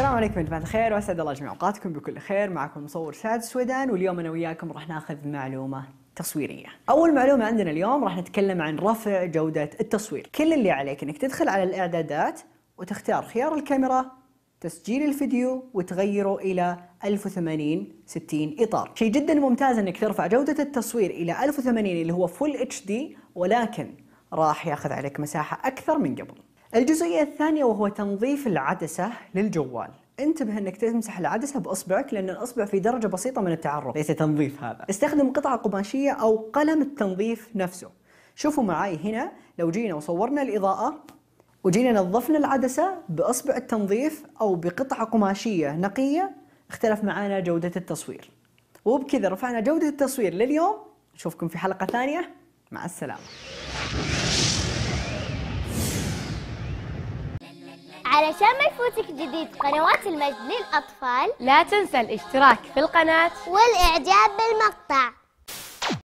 السلام عليكم يا جماعة الخير واسعد الله جميع اوقاتكم بكل خير معكم مصور سعد سودان واليوم انا وياكم راح ناخذ معلومة تصويرية. أول معلومة عندنا اليوم راح نتكلم عن رفع جودة التصوير. كل اللي عليك انك تدخل على الاعدادات وتختار خيار الكاميرا تسجيل الفيديو وتغيره إلى 1080 60 إطار. شيء جدا ممتاز انك ترفع جودة التصوير إلى 1080 اللي هو فول اتش دي ولكن راح ياخذ عليك مساحة أكثر من قبل. الجزئية الثانية وهو تنظيف العدسة للجوال انتبه انك تمسح العدسه باصبعك لان الاصبع في درجه بسيطه من التعرق ليس تنظيف هذا استخدم قطعه قماشيه او قلم التنظيف نفسه شوفوا معي هنا لو جينا وصورنا الاضاءه وجينا نظفنا العدسه باصبع التنظيف او بقطعه قماشيه نقيه اختلف معانا جوده التصوير وبكذا رفعنا جوده التصوير لليوم نشوفكم في حلقه ثانيه مع السلامه علشان ما يفوتك جديد قنوات المجد للأطفال لا تنسى الاشتراك في القناة والإعجاب بالمقطع